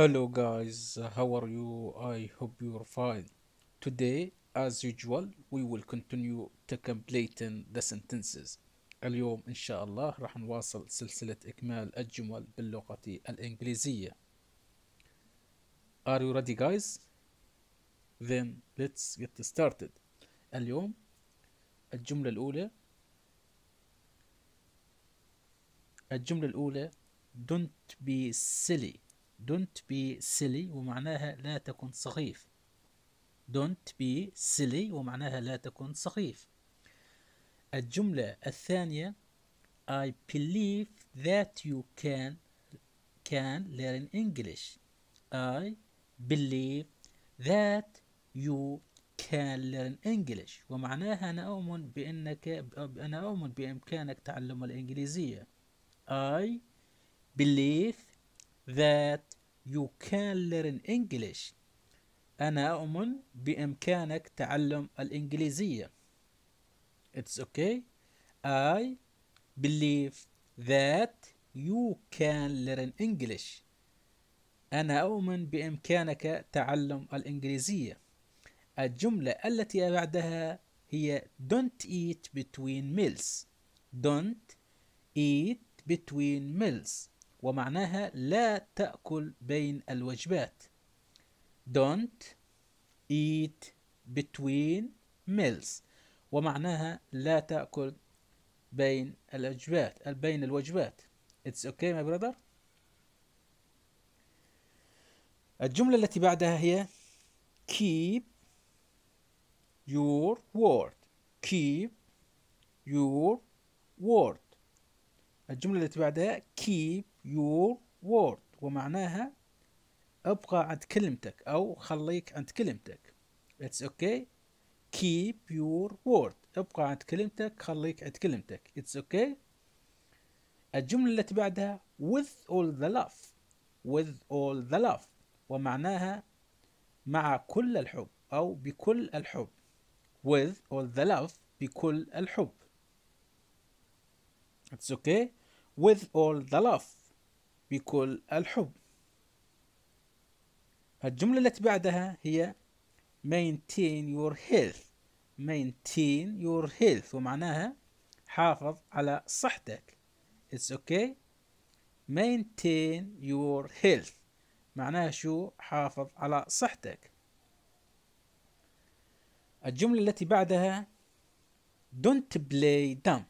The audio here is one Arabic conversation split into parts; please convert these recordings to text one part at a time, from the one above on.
Hello guys, how are you? I hope you're fine. Today, as usual, we will continue to completing the sentences. اليوم إن شاء الله راح نواصل سلسلة إكمال الجمل باللغة الإنجليزية. Are you ready guys? Then let's get started. اليوم الجملة الأولى الجملة الأولى Don't be silly don't be silly ومعناها لا تكن سخيف don't be silly ومعناها لا تكن سخيف الجملة الثانية I believe that you can can learn English I believe that you can learn English ومعناها أنا أؤمن بأنك أنا أؤمن بإمكانك تعلم الإنجليزية I believe that You can learn English أنا أؤمن بإمكانك تعلم الإنجليزية It's okay I believe that you can learn English أنا أؤمن بإمكانك تعلم الإنجليزية الجملة التي بعدها هي don't eat between meals don't eat between meals ومعناها لا تأكل بين الوجبات don't eat between meals ومعناها لا تأكل بين الوجبات بين الوجبات It's okay my brother الجملة التي بعدها هي keep your word keep your word الجملة التي بعدها keep your word ومعناها ابقى عند كلمتك أو خليك عند كلمتك it's okay keep your word ابقى عند كلمتك خليك عند كلمتك it's okay الجملة التي بعدها with all the love with all the love ومعناها مع كل الحب أو بكل الحب with all the love بكل الحب it's okay with all the love بكل الحب الجملة التي بعدها هي maintain your health maintain your health ومعناها حافظ على صحتك it's okay maintain your health معناها شو حافظ على صحتك الجملة التي بعدها don't play dumb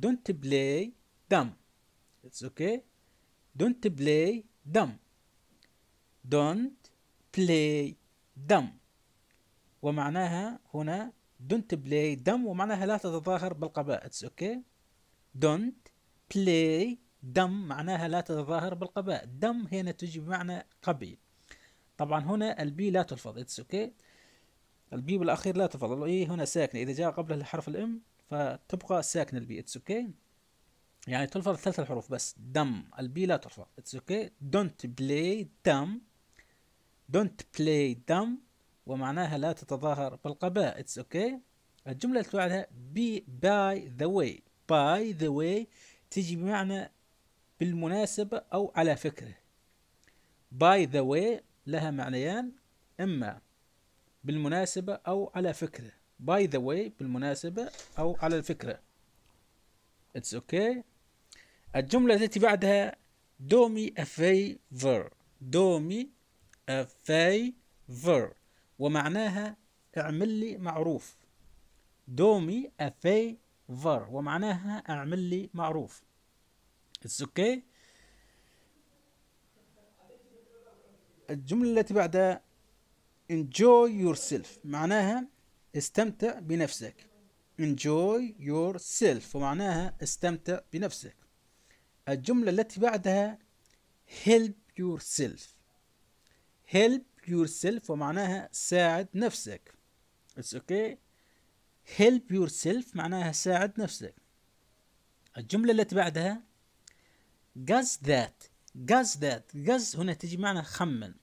don't play دم اتس اوكي دونت بلاي دم دونت بلاي دم ومعناها هنا دونت بلاي دم ومعناها لا تتظاهر بالقباء. اتس اوكي دونت بلاي دم معناها لا تتظاهر بالقباء. دم هنا تجي بمعنى قبي. طبعا هنا البي لا تلفظ. اتس اوكي البي بالأخير لا تلفظ. الإي e هنا ساكنة. إذا جاء قبلها حرف الإم فتبقى ساكنة البي. اوكي okay. يعني تلفظ ثلاث الحروف بس دم البي لا تلفظ اتس اوكي دونت بلاي دم دونت بلاي دم ومعناها لا تتظاهر بالقباء اتس اوكي الجملة اللي بعدها بي باي ذا واي باي ذا واي تجي بمعنى بالمناسبة أو على فكرة باي ذا واي لها معنيان إما بالمناسبة أو على فكرة باي ذا واي بالمناسبة أو على الفكرة اتس اوكي okay. الجملة التي بعدها دومي فر دومي فر ومعناها اعمل لي معروف دومي فر ومعناها اعمل لي معروف It's okay الجملة التي بعدها enjoy yourself معناها استمتع بنفسك enjoy yourself ومعناها استمتع بنفسك الجملة التي بعدها help yourself help yourself ومعناها ساعد نفسك it's okay help yourself معناها ساعد نفسك الجملة التي بعدها guess that guess that guess هنا تجي معنى خمن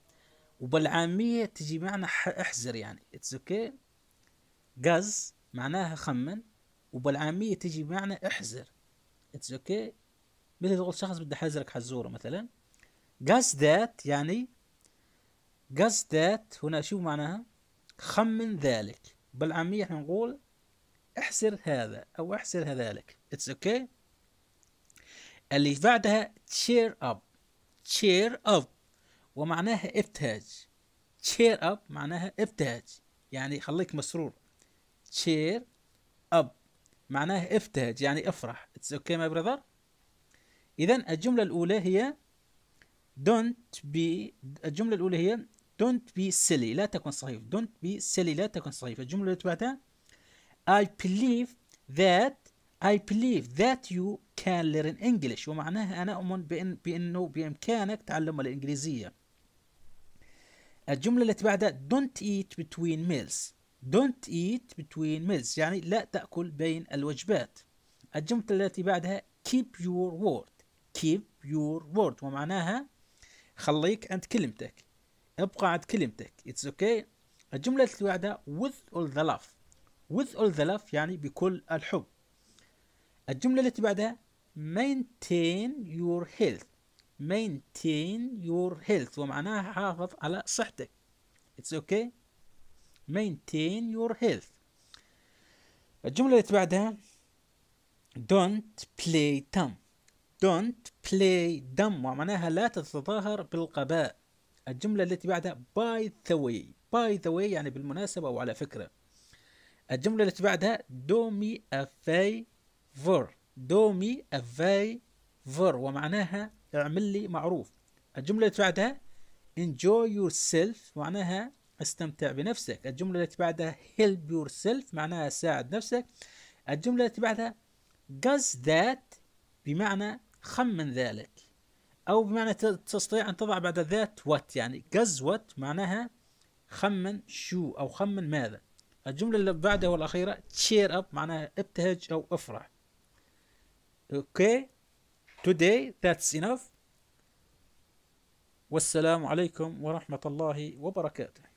وبالعامية تجي معنى احزر يعني it's okay guess معناها خمن وبالعامية تجي معنى احزر it's okay مثل تقول شخص بده يحزرك حزوره مثلا جاز ذات يعني جاز ذات هنا شو معناها خمن ذلك بالعامية احنا نقول احسر هذا او احسر هذلك اتس اوكي okay. اللي بعدها تشير اب تشير اب ومعناها ابتهج تشير اب معناها ابتهج يعني خليك مسرور تشير اب معناها ابتهج يعني افرح اتس اوكي ماي براذر إذا الجملة الأولى هي don't be الجملة الأولى هي don't be silly لا تكن صحيح don't be silly لا تكن صحيح الجملة اللي بعدها I believe that I believe that you can learn English ومعناها أنا أؤمن بأن بأنه بإمكانك تعلم الإنجليزية الجملة التي بعدها don't eat between meals don't eat between meals يعني لا تأكل بين الوجبات الجملة التي بعدها keep your word keep your word ومعناها خليك عند كلمتك ابقى عند كلمتك it's okay الجملة بعدها with all the love with all the love يعني بكل الحب الجملة التي بعدها maintain your health maintain your health ومعناها حافظ على صحتك it's okay maintain your health الجملة اللي بعدها don't play dumb don't play dumb ومعناها لا تتظاهر بالغباء الجملة التي بعدها by the way by the way يعني بالمناسبة أو على فكرة الجملة التي بعدها do me a favor do me a favor ومعناها اعمل لي معروف الجملة التي بعدها enjoy yourself معناها استمتع بنفسك الجملة التي بعدها help yourself معناها ساعد نفسك الجملة التي بعدها does that بمعنى خمن ذلك أو بمعنى تستطيع أن تضع بعد ذات وات يعني قز وات معناها خمن شو أو خمن ماذا الجملة اللي بعدها والأخيرة cheer up معناها ابتهج أو افرح okay today that's enough والسلام عليكم ورحمة الله وبركاته